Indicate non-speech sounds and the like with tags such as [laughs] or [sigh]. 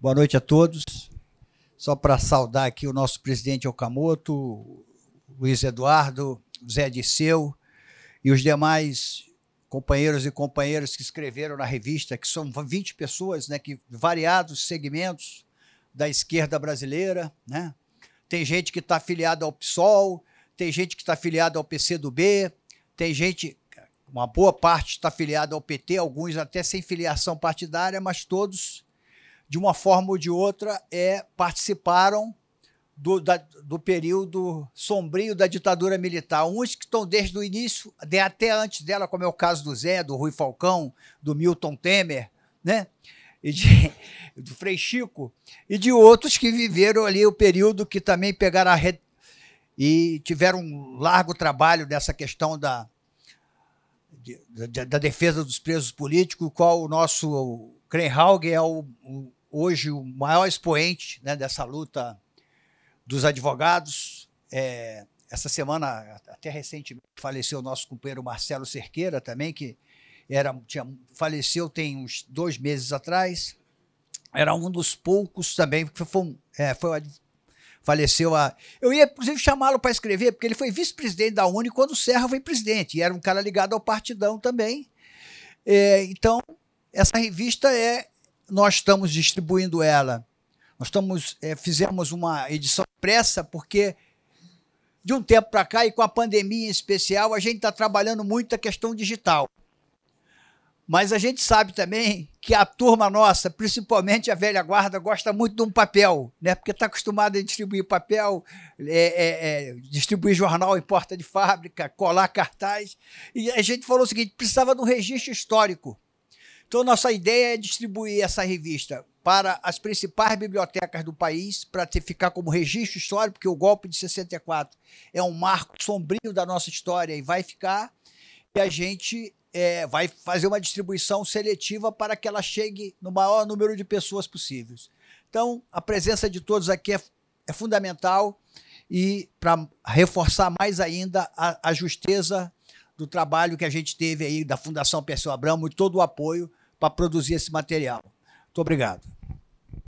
Boa noite a todos. Só para saudar aqui o nosso presidente Okamoto, Luiz Eduardo, Zé Disseu e os demais companheiros e companheiras que escreveram na revista, que são 20 pessoas, né, que variados segmentos da esquerda brasileira, né? Tem gente que está afiliada ao PSOL, tem gente que está afiliada ao PCdoB, tem gente, uma boa parte está afiliada ao PT, alguns até sem filiação partidária, mas todos de uma forma ou de outra, é, participaram do, da, do período sombrio da ditadura militar. Uns que estão desde o início, de, até antes dela, como é o caso do Zé, do Rui Falcão, do Milton Temer, né? E de, [laughs] do Frei Chico, e de outros que viveram ali o período que também pegaram a rede e tiveram um largo trabalho nessa questão da, de, da, da, defesa dos presos políticos, qual o nosso Krenhaug é o hoje o maior expoente né, dessa luta dos advogados. É, essa semana, até recentemente, faleceu o nosso companheiro Marcelo Cerqueira também, que era, tinha, faleceu tem uns dois meses atrás. Era um dos poucos também, que foi, é, foi, faleceu a. Eu ia, inclusive, chamá-lo para escrever, porque ele foi vice-presidente da Uni quando o Serra foi presidente, e era um cara ligado ao partidão também. É, então, essa revista é, nós estamos distribuindo ela. Nós estamos, é, fizemos uma edição pressa porque de um tempo para cá e com a pandemia em especial, a gente está trabalhando muito a questão digital. Mas a gente sabe também que a turma nossa, principalmente a velha guarda, gosta muito de um papel, né? porque está acostumada a distribuir papel, é, é, é, distribuir jornal em porta de fábrica, colar cartaz. E a gente falou o seguinte: precisava de um registro histórico. Então, nossa ideia é distribuir essa revista para as principais bibliotecas do país, para ficar como registro histórico, porque o golpe de 64 é um marco sombrio da nossa história e vai ficar. E a gente é, vai fazer uma distribuição seletiva para que ela chegue no maior número de pessoas possíveis. Então, a presença de todos aqui é, é fundamental e para reforçar mais ainda a, a justeza do trabalho que a gente teve aí da Fundação Perseu Abramo e todo o apoio para produzir esse material. Muito obrigado.